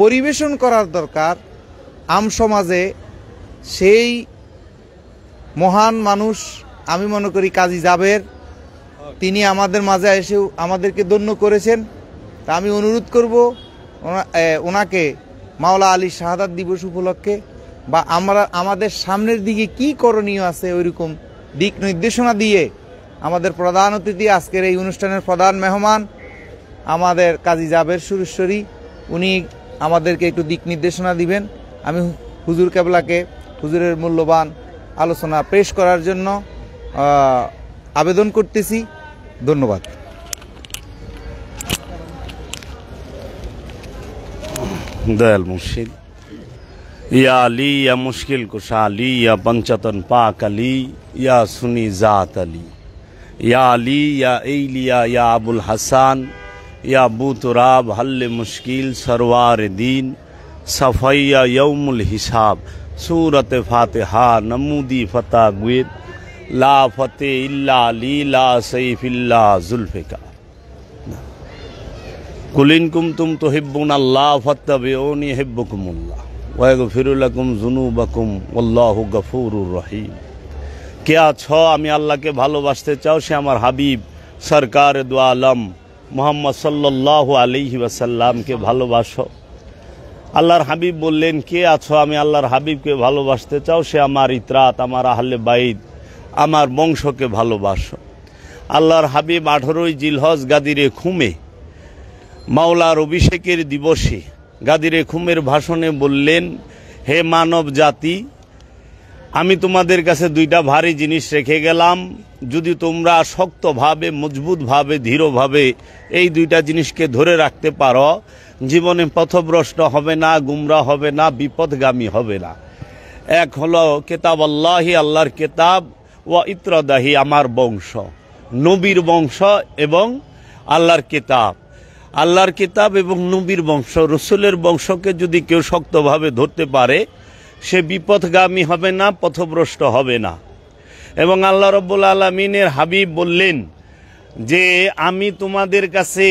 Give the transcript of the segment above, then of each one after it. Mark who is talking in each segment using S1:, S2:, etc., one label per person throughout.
S1: পরিবেশন করার দরকার আম সমাজে সেই মহান মানুষ আমি মনে করি কাজী জাবের তিনি আমাদের মাঝে এসেও আমাদেরকে ধন্য করেছেন তা আমি অনুরোধ করব ওনাকে মাওলা আলী শাহাদাত দিবস উপলক্ষে বা আমরা আমাদের সামনের দিকে কি করণীয় আছে ওইরকম দিক নির্দেশনা দিয়ে আমাদের প্রধান অতিথি আজকের এই অনুষ্ঠানের প্রধান মেহমান আমাদের কাজী জাবের সুরেশ্বরী উনি আমাদেরকে একটু দিক নির্দেশনা দিবেন আমি হুজুর কেবলাকে হুজুরের মূল্যবান আলোচনা পেশ করার জন্য আবেদন করতেছি ধন্যবাদ দয়াল মুর্শিদ ইয়া আলী ইয়া মুশকিল কুশা আলী ইয়া পঞ্চাতন পাক আলী ইয়া সুনি জাত আলী ইয়া আলী ইয়া এইলিয়া ইয়া আবুল হাসান ইয়া বুতুরাব হাল্লে মুশকিল সরওয়ার দিন সফাইয়া ইয়ৌমুল হিসাব সুরত ফাতেহা নমুদি ফতা গুয়েদ লা ফতে ইল্লা লীলা সৈফিল্লা জুলফিকা কুলিন কুমতুম তো হিব্বুন আল্লাহ ফতাবে ওনি হিব্বুকুমুল্লাহ ওয়াগ ফিরুলকুম জুনু বকুম ওল্লাহ গফুর রহিম কেয়া ছ আমি আল্লাহকে ভালোবাসতে চাও সে আমার হাবিব সরকার দু আলম মোহাম্মদ সাল্লাহ আলিহি ওয়াসাল্লামকে ভালোবাসো আল্লাহর হাবিব বললেন কে আছো আমি আল্লাহর হাবিবকে ভালোবাসতে চাও সে আমার ইতরাত আমার আহলে বাইদ আমার বংশকে ভালোবাসো আল্লাহর হাবিব আঠেরোই জিলহজ গাদিরে খুমে মাওলার অভিষেকের দিবসে গাদিরে খুমের ভাষণে বললেন হে মানব জাতি আমি তোমাদের কাছে দুইটা ভারী জিনিস রেখে গেলাম যদি তোমরা শক্তভাবে মজবুতভাবে ধীরভাবে এই দুইটা জিনিসকে ধরে রাখতে পারো জীবনে পথভ্রষ্ট হবে না গুমরা হবে না বিপদগামী হবে না এক হলো কেতাব আল্লাহি আল্লাহর কেতাব ও ইত্রদাহি আমার বংশ নবীর বংশ এবং আল্লাহর কেতাব আল্লাহর কিতাব এবং নবীর বংশ রসুলের বংশকে যদি কেউ শক্তভাবে ধরতে পারে সে বিপথগামী হবে না পথভ্রষ্ট হবে না এবং আল্লাহ রব্বুল আলমিনের হাবিব বললেন যে আমি তোমাদের কাছে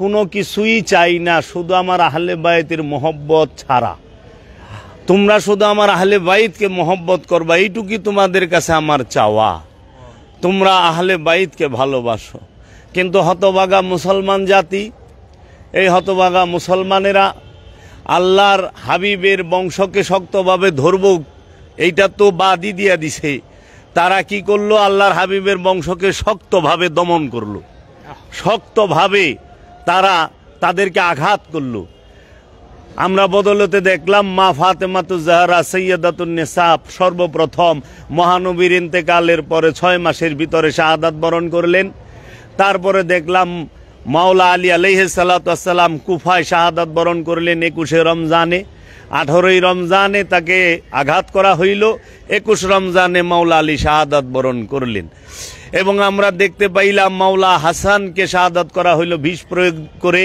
S1: কোনো কিছুই চাই না শুধু আমার আহলে বায়েতের মহব্বত ছাড়া তোমরা শুধু আমার আহলে বাইতকে মহব্বত করবা এইটুকুই তোমাদের কাছে আমার চাওয়া তোমরা আহলে বাইতকে ভালোবাসো কিন্তু হতবাগা মুসলমান জাতি এই হতবাগা মুসলমানেরা আল্লাহর হাবিবের বংশকে শক্তভাবে ধরব এইটা তো বাদই দিয়া দিছে তারা কি করলো আল্লাহর হাবিবের বংশকে শক্তভাবে দমন করলো শক্তভাবে তারা তাদেরকে আঘাত করলো আমরা বদলতে দেখলাম মা ফাতেমাতু জাহারা সৈয়দাতুন্নেসাব সর্বপ্রথম মহানবীর ইন্তেকালের পরে ছয় মাসের ভিতরে শাহাদাত বরণ করলেন তারপরে দেখলাম মাওলা আলী আলহ সালাতাম কুফায় শাহাদাত বরণ করলেন একুশে রমজানে আঠেরোই রমজানে তাকে আঘাত করা হইল একুশ রমজানে মাওলা আলী শাহাদাত বরণ করলেন এবং আমরা দেখতে পাইলাম মাওলা হাসানকে শাহাদাত করা হইল বিষ প্রয়োগ করে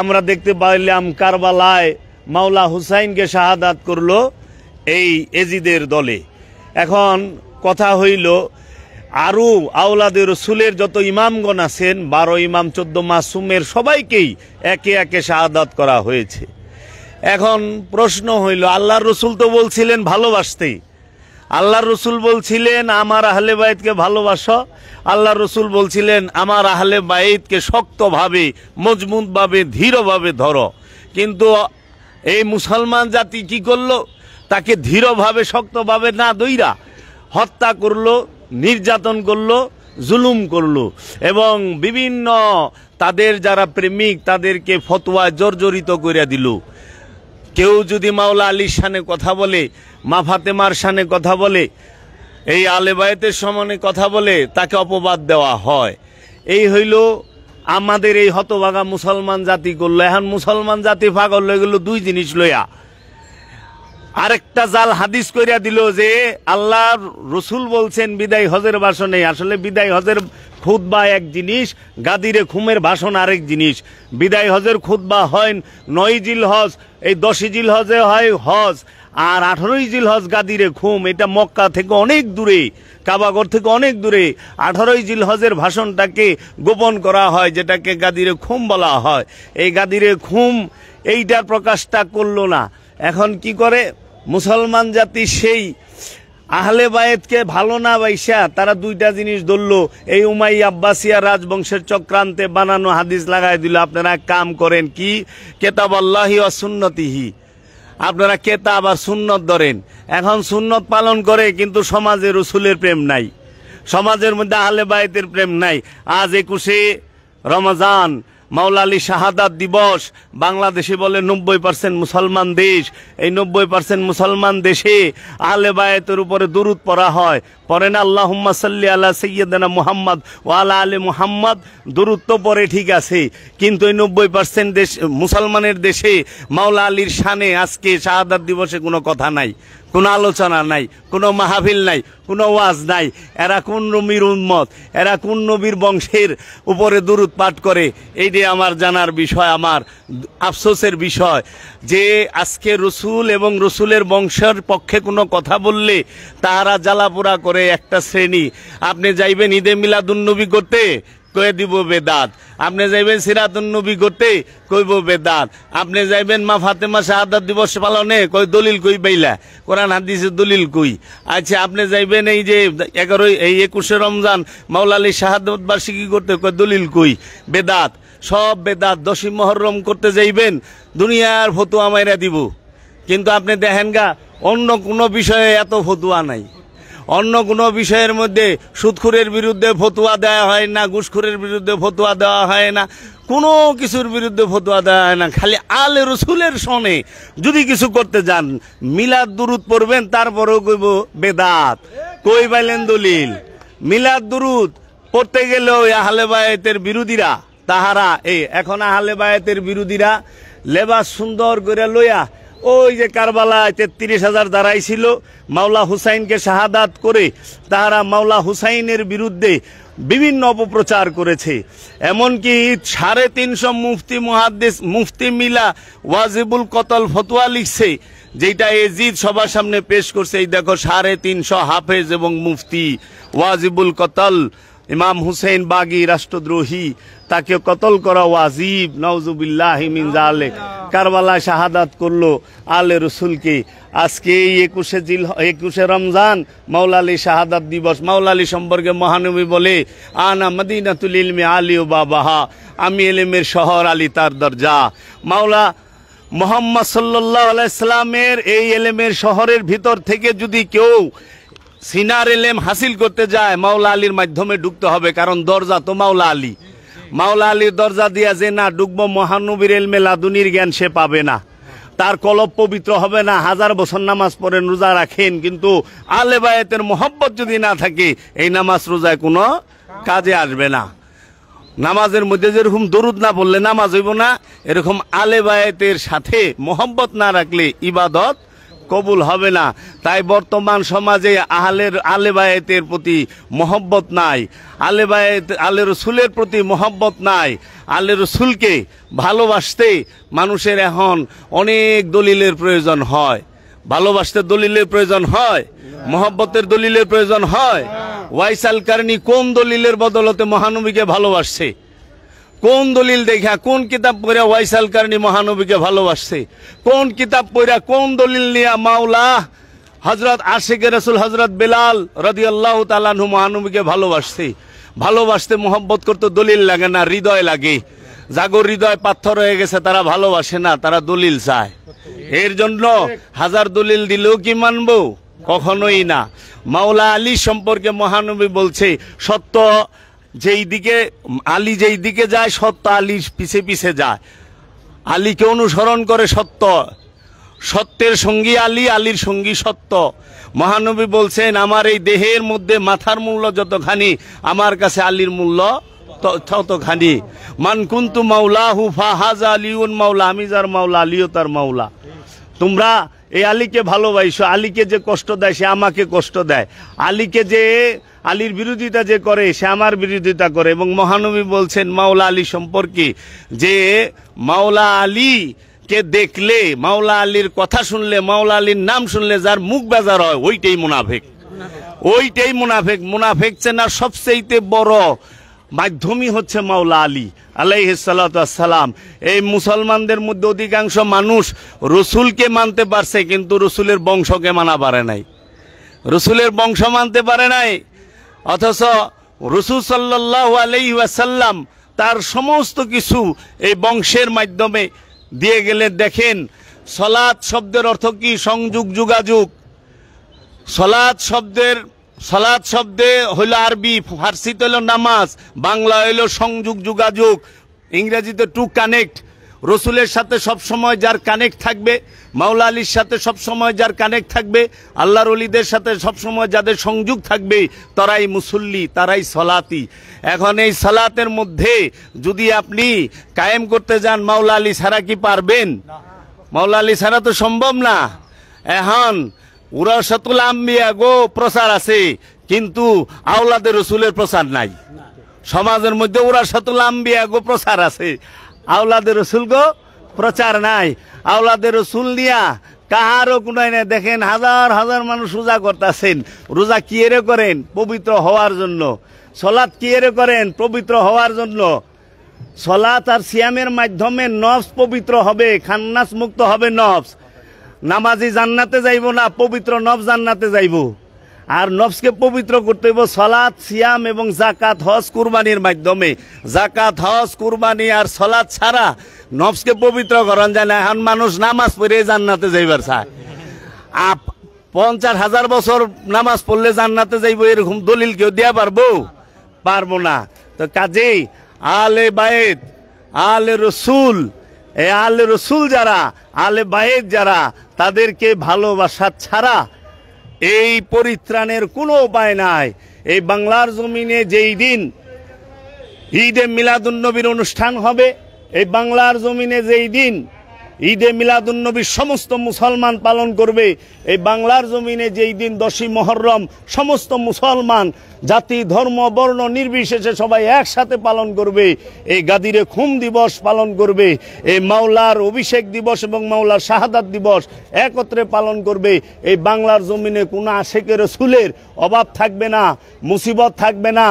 S1: আমরা দেখতে পাইলাম কারবালায় মাওলা হুসাইনকে শাহাদাত করল এই এজিদের দলে এখন কথা হইল আরও আওলাদের রসুলের যত ইমামগণ আছেন বারো ইমাম চোদ্দ মাসুমের সবাইকেই একে একে শাহাদাত করা হয়েছে এখন প্রশ্ন হইল আল্লাহর রসুল তো বলছিলেন ভালোবাসতেই আল্লাহর রসুল বলছিলেন আমার আহলে বাইতকে ভালোবাসো আল্লাহর রসুল বলছিলেন আমার আহলে বাইতকে শক্তভাবে মজবুতভাবে ধীরভাবে ধরো কিন্তু এই মুসলমান জাতি কি করলো তাকে ধীরভাবে শক্তভাবে না দইরা হত্যা করলো নির্যাতন করলো জুলুম করলো এবং বিভিন্ন তাদের যারা প্রেমিক তাদেরকে ফতোয়া জর্জরিত করে দিল কেউ যদি মাওলা আলীর সানে কথা বলে মা ফাতেমার সানে কথা বলে এই আলেবায়তের সমানে কথা বলে তাকে অপবাদ দেওয়া হয় এই হইল আমাদের এই হতভাগা মুসলমান জাতি করলো এখন মুসলমান জাতি পাগল হয়ে গেল দুই জিনিস লইয়া আরেকটা জাল হাদিস করিয়া দিল যে আল্লাহ রসুল বলছেন বিদায় হজের বাসনে আসলে বিদায় হজের খুদ্া এক জিনিস গাদিরে খুমের ভাষণ আরেক জিনিস বিদায় হজের খুদ্া হয় নয় জিল হজ এই দশই জিল হজে হয় হজ আর আঠারোই জিল হজ গাদিরে খুম এটা মক্কা থেকে অনেক দূরে কাবাগর থেকে অনেক দূরে আঠারোই জিল হজের ভাষণটাকে গোপন করা হয় যেটাকে গাদিরে খুম বলা হয় এই গাদিরে খুম এইটার প্রকাশটা করলো না এখন কি করে মুসলমান জাতি সেই আহলে বায়েতকে ভালো না বাইসা তারা দুইটা জিনিস ধরলো এই উমাই আব্বাসিয়া রাজবংশের চক্রান্তে বানানো হাদিস লাগাই দিল আপনারা কাম করেন কি কেতাব আল্লাহি অসুন্নতিহি আপনারা কেতাব আর সুন্নত ধরেন এখন সুন্নত পালন করে কিন্তু সমাজের রসুলের প্রেম নাই সমাজের মধ্যে আহলে বায়েতের প্রেম নাই আজ একুশে রমজান মাওলা আলী শাহাদাত দিবস বাংলাদেশে বলে নব্বই পার্সেন্ট মুসলমান দেশ এই নব্বই পার্সেন্ট মুসলমান দেশে আহলে বায়েতের উপরে দুরুদ পড়া হয় পরে না আল্লাহ সাল্লি আল্লাহ সৈয়দানা মুহাম্মদ ও আল্লাহ আলী মুহাম্মদ দরুদ তো পরে ঠিক আছে কিন্তু এই নব্বই পার্সেন্ট দেশ মুসলমানের দেশে মাওলা আলীর শানে আজকে শাহাদাত দিবসে কোনো কথা নাই কোনো আলোচনা নাই কোনো মাহাবিল নাই কোনো ওয়াজ নাই এরা কোন নবীর উন্মত এরা কোন নবীর বংশের উপরে দূরত পাঠ করে যে আমার জানার বিষয় আমার আফসোসের বিষয় যে আজকে রসুল এবং রসুলের বংশের পক্ষে কোনো কথা বললে তাহারা জ্বালাপোড়া করে একটা শ্রেণী আপনি যাইবেন ঈদে মিলাদুন্নবী করতে কয়ে দিব বেদাত আপনি যাইবেন সিরাতুন নবী করতে কইব বেদাত আপনি যাইবেন মা ফাতেমা শাহাদাত দিবস পালনে কই দলিল কই পাইলা কোরআন হাদিসে দলিল কই আচ্ছা আপনি যাইবেন এই যে এগারোই এই একুশে রমজান মাওলালী শাহাদত বার্ষিকী করতে কই দলিল কই বেদাত সব বেদাত দশী মহরম করতে যাইবেন দুনিয়ার ফতুয়া মাইরা দিব কিন্তু আপনি দেখেন গা অন্য কোনো বিষয়ে এত ফতুয়া নাই অন্য কোনো বিষয়ের মধ্যে সুদখুরের বিরুদ্ধে ফতুয়া দেওয়া হয় না ঘুষখুরের বিরুদ্ধে ফতুয়া দেওয়া হয় না কোনো কিছুর বিরুদ্ধে ফতুয়া দেওয়া হয় না খালি আল রসুলের সনে যদি কিছু করতে যান মিলাদ দুরুদ পড়বেন তারপরেও কইব বেদাত কই পাইলেন দলিল মিলাদ দুরুদ পড়তে গেলেও আহলে বায়তের বিরোধীরা তাহারা এই এখন আহলে বায়তের বিরোধীরা লেবাস সুন্দর করে লইয়া ওই যে কারবালায় তেত্রিশ হাজার দাঁড়াই ছিল মাওলা হুসাইনকে শাহাদাত করে তারা মাওলা হুসাইনের বিরুদ্ধে বিভিন্ন অপপ্রচার করেছে এমনকি সাড়ে তিনশো মুফতি মুহাদ্দিস মুফতি মিলা ওয়াজিবুল কতল ফতোয়া লিখছে যেটা এজিদ সবার সামনে পেশ করছে এই দেখো সাড়ে তিনশো হাফেজ এবং মুফতি ওয়াজিবুল কতল ইমাম হুসেন বাগি রাষ্ট্রদ্রোহী তাকে কতল করা ওয়াজিব নজুবিল্লাহিমিনে কারবালা শাহাদাত করলো আলে রসুলকে আজকে এই একুশে জিল একুশে রমজান মাওলালী শাহাদাত দিবস মাওলালী সম্পর্কে মহানবী বলে আনা মদিনাতুল ইলমে আলী ও বাবাহা আমি এলিমের শহর আলী তার দরজা মাওলা মোহাম্মদ সাল্লাহ আলাইসলামের এই এলেমের শহরের ভিতর থেকে যদি কেউ সিনার এলেম হাসিল করতে যায় মাওলা আলীর মাধ্যমে ঢুকতে হবে কারণ দরজা তো মাওলা আলী মাওলা আলীর দরজা দিয়া যে না ডুববো মহানবীর এলমে লাদুনির জ্ঞান সে পাবে না তার কলব পবিত্র হবে না হাজার বছর নামাজ পড়েন রোজা রাখেন কিন্তু আলে বায়তের মোহব্বত যদি না থাকে এই নামাজ রোজায় কোনো কাজে আসবে না নামাজের মধ্যে যেরকম দরুদ না বললে নামাজ হইব না এরকম আলে বায়তের সাথে মোহব্বত না রাখলে ইবাদত কবুল হবে না তাই বর্তমান সমাজে আহলের আলেবায়েতের প্রতি মহব্বত নাই আলেবায়েত আলে রসুলের প্রতি মহব্বত নাই আলে রসুলকে ভালোবাসতে মানুষের এখন অনেক দলিলের প্রয়োজন হয় ভালোবাসতে দলিলের প্রয়োজন হয় মহব্বতের দলিলের প্রয়োজন হয় ওয়াইসাল কারণী কোন দলিলের বদলতে মহানবীকে ভালোবাসছে কোন দলিল দেখা কোন কিতাব পড়া ওয়াইসাল কারণী মহানবীকে ভালোবাসছে কোন কিতাব পড়া কোন দলিল নিয়া মাওলা হজরত আশিক রসুল হজরত বেলাল রদি আল্লাহ তালানহু মহানবীকে ভালোবাসছে ভালোবাসতে মোহব্বত করতে দলিল লাগে না হৃদয় লাগে জাগর হৃদয় পাথর হয়ে গেছে তারা ভালোবাসে না তারা দলিল চায় এর জন্য হাজার দলিল দিলেও কি মানব কখনোই না মাওলা আলী সম্পর্কে মহানবী বলছে সত্য যেই দিকে আলী যেই দিকে যায় সত্য আলী পিছে পিছে যায় আলীকে অনুসরণ করে সত্য সত্যের সঙ্গী আলী আলীর সঙ্গী সত্য মহানবী বলছেন আমার এই দেহের মধ্যে মাথার মূল্য যতখানি আমার কাছে আলীর মূল্য ততখানি মানকুন্তু মাওলা হুফা হাজা আলিউন মাওলা আমি যার মাওলা আলিও তার মাওলা তোমরা এই আলীকে ভালোবাসো আলীকে যে কষ্ট দেয় সে আমাকে কষ্ট দেয় আলীকে যে আলীর বিরোধিতা যে করে সে আমার বিরোধিতা করে এবং মহানবী বলছেন মাওলা আলী সম্পর্কে যে মাওলা আলী কে দেখলে মাওলা আলীর কথা শুনলে মাওলা আলীর নাম শুনলে যার মুখ বেজার হয় ওইটাই মুনাফেক ওইটাই মুনাফেক মুনাফেক চেনার সবচেয়ে বড় মাধ্যমই হচ্ছে মাওলা আলী আলাইহ সালাম এই মুসলমানদের মধ্যে অধিকাংশ মানুষ রসুলকে মানতে পারছে কিন্তু রসুলের বংশকে মানা পারে নাই রসুলের বংশ মানতে পারে নাই অথচ রসুল সাল্লাহ আলি ওয়াসাল্লাম তার সমস্ত কিছু এই বংশের মাধ্যমে দিয়ে গেলে দেখেন সলাৎ শব্দের অর্থ কি সংযোগ যোগাযোগ সলাৎ শব্দের সলাৎ শব্দে হইল আরবি ফার্সিতে হইল নামাজ বাংলা হইল সংযোগ যোগাযোগ ইংরেজিতে টু কানেক্ট রসুলের সাথে সব সময় যার কানেক্ট থাকবে মাওলা আলীর সাথে সব সময় যার কানেক্ট থাকবে আল্লাহর অলিদের সাথে সব সময় যাদের সংযোগ থাকবে তারাই মুসল্লি তারাই সলাতি এখন এই সালাতের মধ্যে যদি আপনি কায়েম করতে যান মাওলা আলী ছাড়া কি পারবেন মাওলা আলী ছাড়া তো সম্ভব না এখন উরাসতুল আম্বিয়া গো প্রচার আছে কিন্তু আওলাদের রসুলের প্রচার নাই সমাজের মধ্যে উরাসতুল আম্বিয়া গো প্রচার আছে আউলাদে রসুল গো প্রচার নাই আউলাদে রসুল নিয়া কাহারও কোনায় দেখেন হাজার হাজার মানুষ রোজা করতেছেন রোজা কিয়েরে করেন পবিত্র হওয়ার জন্য সলাদ কিয়েরে করেন পবিত্র হওয়ার জন্য সলাৎ আর সিয়ামের মাধ্যমে নফস পবিত্র হবে খান্নাস মুক্ত হবে নফস নামাজি জান্নাতে যাইব না পবিত্র নফ জান্নাতে যাইব আর নফসকে পবিত্র করতে হইব সলাদ সিয়াম এবং জাকাত হজ কুরবানির মাধ্যমে জাকাত হজ কুরবানি আর সলাদ ছাড়া নফসকে পবিত্র করণ যায় না এখন মানুষ নামাজ পড়ে জান্নাতে যাইবার চায় আপ পঞ্চাশ হাজার বছর নামাজ পড়লে জান্নাতে যাইব এরকম দলিল কেউ দিয়া পারবো পারবো না তো কাজেই আলে বায়েদ আলে রসুল এ আলে রসুল যারা আলে বায়েদ যারা তাদেরকে ভালোবাসা ছাড়া এই পরিত্রাণের কোনো উপায় নাই এই বাংলার জমিনে যেই দিন ঈদে নবীর অনুষ্ঠান হবে এই বাংলার জমিনে যেই দিন ঈদে মিলাদুলনবী সমস্ত মুসলমান পালন করবে এই বাংলার জমিনে যেই দিন দশই মহরম সমস্ত মুসলমান জাতি ধর্ম বর্ণ নির্বিশেষে সবাই একসাথে পালন করবে এই গাদিরে খুম দিবস পালন করবে এই মাওলার অভিষেক দিবস এবং মাওলার শাহাদাত দিবস একত্রে পালন করবে এই বাংলার জমিনে কোনো আশেকের সুলের অভাব থাকবে না মুসিবত থাকবে না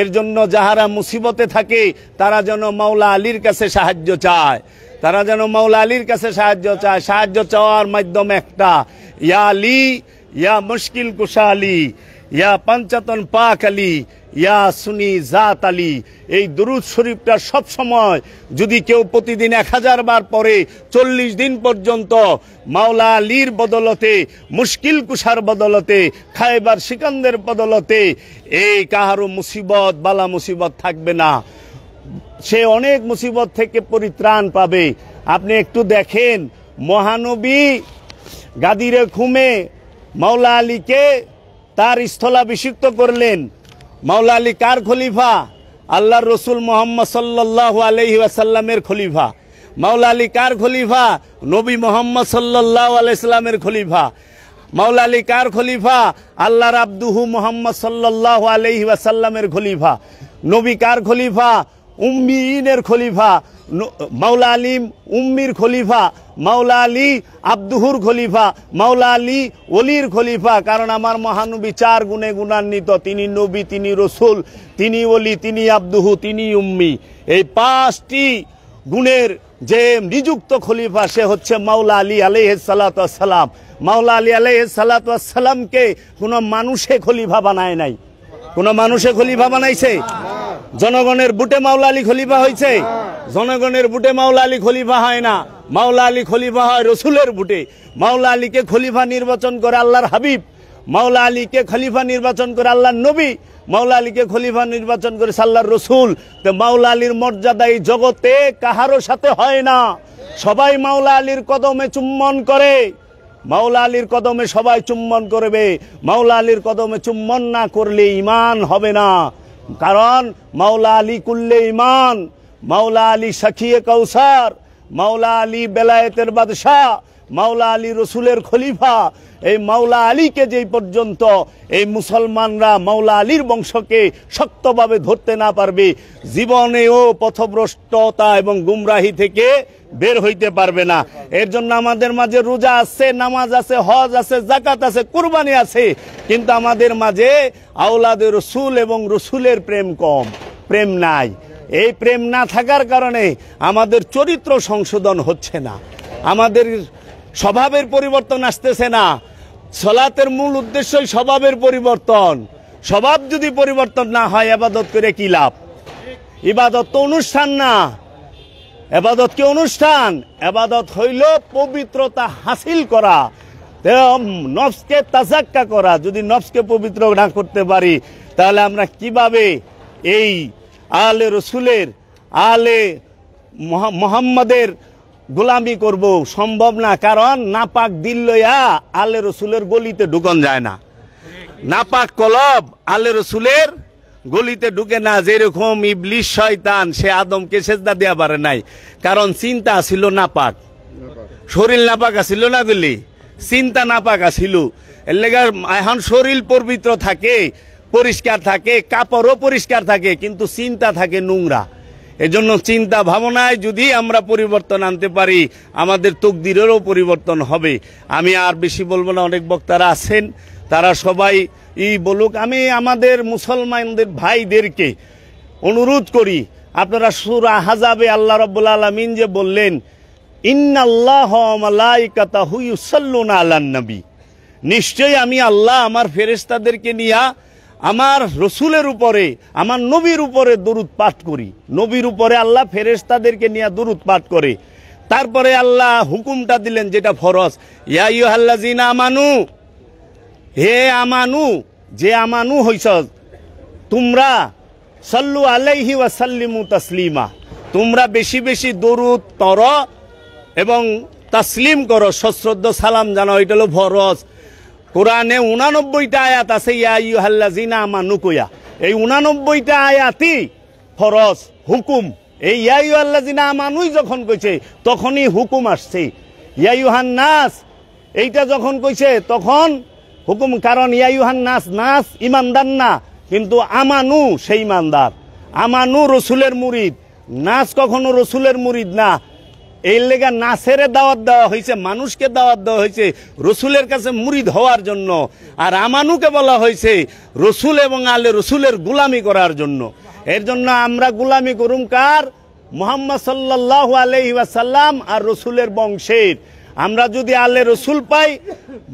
S1: এর জন্য যাহারা মুসিবতে থাকে তারা যেন মাওলা আলীর কাছে সাহায্য চায় তারা যেন মাওলা আলীর কাছে সাহায্য চায় সাহায্য চাওয়ার মাধ্যম একটা ইয়া আলী ইয়া মুশকিল কুশা আলী ইয়া পঞ্চাতন পাক আলী ইয়া সুনি জাত আলী এই দুরুদ শরীফটা সব সময় যদি কেউ প্রতিদিন এক হাজার বার পরে চল্লিশ দিন পর্যন্ত মাওলা আলীর বদলতে মুশকিল কুষার বদলতে খাইবার সিকান্দের বদলতে এই কাহারও মুসিবত বালা মুসিবত থাকবে না সে অনেক মুসিবত থেকে পরিত্রাণ পাবে আপনি একটু দেখেন মহানবী গাদিরে খুমে মাওলা আলীকে তার স্থলাভিষিক্ত করলেন মাওলা আলী কার খলিফা আল্লাহ রসুল মোহাম্মদ সাল্লাহ আলহি আসাল্লামের খলিফা মাওলা আলী কার খলিফা নবী মোহাম্মদ সাল্লাহ আলাইস্লামের খলিফা মাওলা আলী কার খলিফা আল্লাহর আব্দুহু মোহাম্মদ সাল্লাহ আলহি আসাল্লামের খলিফা নবী কার খলিফা উম্মিনের খলিফা মাওলা আলিম উম্মির খলিফা মাওলা আলী আব্দুহুর খলিফা মাওলা আলী অলির খলিফা কারণ আমার মহানবী চার গুণে গুণান্বিত তিনি নবী তিনি রসুল তিনি অলি তিনি আব্দুহু তিনি উম্মি এই পাঁচটি গুণের যে নিযুক্ত খলিফা সে হচ্ছে মাওলা আলী আলহ সালাতাম মাওলা আলী আলহ সালাতামকে কোনো মানুষে খলিফা বানায় নাই কোনো মানুষে খলিফা বানাইছে জনগণের বুটে মাওলা আলী খলিফা হয়েছে জনগণের বুটে মাওলা আলী খলিফা হয় না মাওলা আলী খলিফা হয় রসুলের বুটে মাওলা আলীকে খলিফা নির্বাচন করে আল্লাহর হাবিব মাওলা আলীকে খলিফা নির্বাচন করে আল্লাহর নবী মাওলা আলীকে খলিফা নির্বাচন করে সাল্লাহর রসুল তো মাওলা আলীর মর্যাদা এই জগতে কাহারও সাথে হয় না সবাই মাওলা আলীর কদমে চুম্বন করে মাওলা আলীর কদমে সবাই চুম্বন করবে মাওলা আলীর কদমে চুম্বন না করলে ইমান হবে না कारण मौला कुल्ले कुल्ले इमान अली सखिए कौसर মাওলা আলী বেলায়েতের বাদশাহ মাওলা আলী রসুলের খলিফা এই মাওলা আলীকে যেই পর্যন্ত এই মুসলমানরা মাওলা আলীর বংশকে শক্তভাবে ধরতে না পারবে জীবনেও পথভ্রষ্টতা এবং গুমরাহি থেকে বের হইতে পারবে না এর জন্য আমাদের মাঝে রোজা আছে নামাজ আছে হজ আছে জাকাত আছে কুরবানি আছে কিন্তু আমাদের মাঝে আওলাদের রসুল এবং রসুলের প্রেম কম প্রেম নাই এই প্রেম না থাকার কারণে আমাদের চরিত্র সংশোধন হচ্ছে না আমাদের স্বভাবের পরিবর্তন আসতেছে না সলাতের মূল উদ্দেশ্যই স্বভাবের পরিবর্তন স্বভাব যদি পরিবর্তন না হয় আবাদত করে কি লাভ ইবাদত তো অনুষ্ঠান না এবাদত কি অনুষ্ঠান এবাদত হইল পবিত্রতা হাসিল করা নফসকে তাজাক্কা করা যদি নফসকে পবিত্র না করতে পারি তাহলে আমরা কিভাবে এই আলে রসুলের আলে মোহাম্মদের গোলামি করব সম্ভব না কারণ নাপাক দিল লইয়া আলে রসুলের গলিতে ঢুকন যায় না নাপাক কলব আলে রসুলের গলিতে ঢুকে না যেরকম ইবলিশ শয়তান সে আদমকে সেজদা দেওয়া পারে নাই কারণ চিন্তা ছিল নাপাক শরীর নাপাক আসিল না গলি চিন্তা নাপাক আসিল এর লেগে এখন শরীর পবিত্র থাকে পরিষ্কার থাকে কাপড়ও পরিষ্কার থাকে কিন্তু চিন্তা থাকে নোংরা এজন্য চিন্তা ভাবনায় যদি আমরা পরিবর্তন আনতে পারি আমাদের তকদিরেরও পরিবর্তন হবে আমি আর বেশি বলবো না অনেক বক্তারা আছেন তারা সবাই ই বলুক আমি আমাদের মুসলমানদের ভাইদেরকে অনুরোধ করি আপনারা সুরা হাজাবে আল্লাহ রব আলমিন যে বললেন ইন্নাল্লাহ নিশ্চয়ই আমি আল্লাহ আমার ফেরেস্তাদেরকে নিয়া আমার রসুলের উপরে আমার নবীর উপরে দরুদ পাঠ করি নবীর উপরে আল্লাহ ফেরেস্তাদেরকে নিয়ে দরুদ পাঠ করে তারপরে আল্লাহ হুকুমটা দিলেন যেটা ফরস ইয়াই আল্লা জিন আমানু হে আমানু যে আমানু হইস তোমরা সাল্লু আলাইহি সাল্লিমু তাসলিমা তোমরা বেশি বেশি দরুদ তর এবং তাসলিম করো সশ্রদ্ধ সালাম জানো এটা হলো ফরজ কোরআনে উনানব্বইটা আয়াত আছে ইয়াইহাল্লাজিনা আমানু কয়া এই উনানব্বইটা আয়াতই ফরজ হুকুম এই ইয়াই ইয়াইহাল্লাজিনা আমানুই যখন কইছে তখনই হুকুম আসছে ইয়াইহান নাস এইটা যখন কইছে তখন হুকুম কারণ ইয়াইহান নাস নাস ইমানদার না কিন্তু আমানু সেই ইমানদার আমানু রসুলের মুরিদ নাস কখনো রসুলের মুরিদ না এই লেগা নাসেরে দাওয়াত দেওয়া হয়েছে মানুষকে দাওয়াত দেওয়া হয়েছে রসুলের কাছে মুড়িদ হওয়ার জন্য আর আমানুকে বলা হয়েছে রসুল এবং আলে রসুলের গুলামি করার জন্য এর জন্য আমরা গুলামি করুম কার মোহাম্মদ সাল্লাহ আলহি আর রসুলের বংশের আমরা যদি আল্লাহ রসুল পাই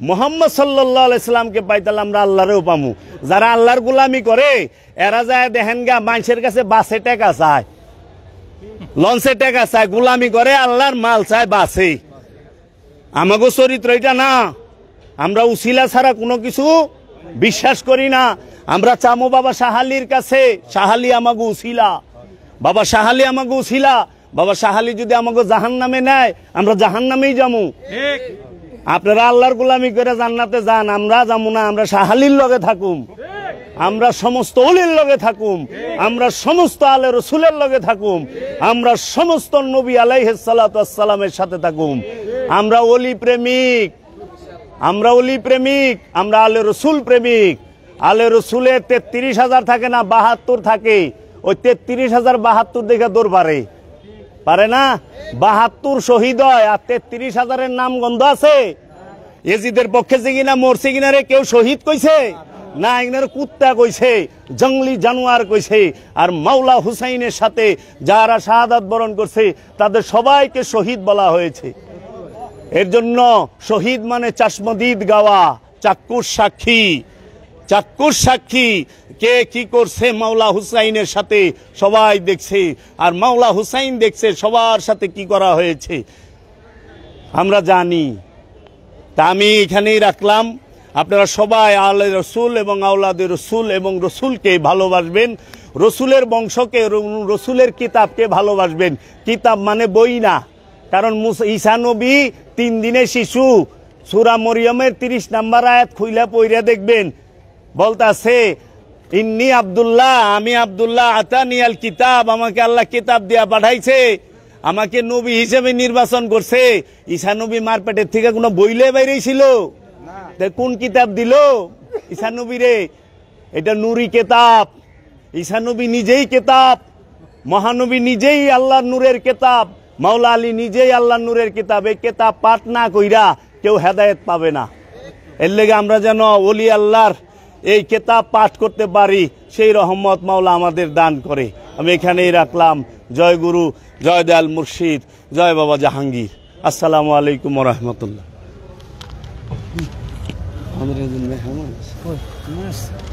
S1: মোহাম্মদ সাল্লাহ আলাইসাল্লামকে পাই তাহলে আমরা আল্লাহরেও পামু যারা আল্লাহর গুলামি করে এরা যায় দেখেন গা মানুষের কাছে বাসে টেকা চায় লঞ্চে টাকা চায় গুলামি করে আল্লাহর মাল চায় বাসে আমাকে চরিত্র এটা না আমরা উসিলা ছাড়া কোনো কিছু বিশ্বাস করি না আমরা চামো বাবা সাহালির কাছে সাহালি আমাকে উসিলা বাবা সাহালি আমাকে উসিলা বাবা সাহালি যদি আমাকে জাহান নামে নেয় আমরা জাহান নামেই যাবো আপনারা আল্লাহর গুলামি করে জান্নাতে যান আমরা যাবো না আমরা সাহালির লগে থাকুম আমরা সমস্ত অলির লগে থাকুম আমরা সমস্ত আলে রসুলের লগে থাকুম আমরা সমস্ত নবী আলাইহালামের সাথে থাকুম আমরা অলি প্রেমিক আমরা অলি প্রেমিক আমরা আলে রসুল প্রেমিক আলে রসুলের তেত্রিশ হাজার থাকে না বাহাত্তর থাকে ওই তেত্রিশ হাজার বাহাত্তর দেখে দৌড় পারে পারে না বাহাত্তর শহীদ হয় আর তেত্রিশ হাজারের নাম গন্ধ আছে এজিদের পক্ষে যে কিনা মরছে কিনা রে কেউ শহীদ কইছে না এনার কুত্তা কইছে জঙ্গলি জানোয়ার কইছে আর মাওলা হুসাইনের সাথে যারা শাহাদাত বরণ করছে তাদের সবাইকে শহীদ বলা হয়েছে এর জন্য শহীদ মানে চাষমদিদ গাওয়া চাক্ষুর সাক্ষী চাক্ষুর সাক্ষী কে কি করছে মাওলা হুসাইনের সাথে সবাই দেখছে আর মাওলা হুসাইন দেখছে সবার সাথে কি করা হয়েছে আমরা জানি তা আমি এখানেই রাখলাম আপনারা সবাই আল্লাহ রসুল এবং আউলাদের রসুল এবং রসুলকে ভালোবাসবেন রসুলের বংশকে রসুলের কিতাবকে ভালোবাসবেন কিতাব মানে বই না কারণ ঈশানবী তিন দিনে শিশু সুরা মরিয়মের তিরিশ নাম্বার আয়াত খুইলা পইরা দেখবেন বলতাছে ইন্নি আবদুল্লাহ আমি আবদুল্লাহ আতানিয়াল কিতাব আমাকে আল্লাহ কিতাব দিয়া পাঠাইছে আমাকে নবী হিসেবে নির্বাচন করছে ঈশানবী মারপেটের থেকে কোনো বইলে বাইরেছিল কোন কিতাব দিল ঈশানবী রে এটা নুরি কেতাব ঈশানবী নিজেই কেতাব মহানবী নিজেই আল্লাহ নূরের কেতাব মাওলা আলী নিজেই আল্লাহ নূরের কিতাব এই কেতাব পাঠ না কইরা কেউ হেদায়েত পাবে না এর লেগে আমরা যেন অলি আল্লাহর এই কেতাব পাঠ করতে পারি সেই রহমত মাওলা আমাদের দান করে আমি এখানেই রাখলাম জয় গুরু জয় দয়াল মুর্শিদ জয় বাবা জাহাঙ্গীর আসসালামু আলাইকুম রহমতুল্লাহ André do não não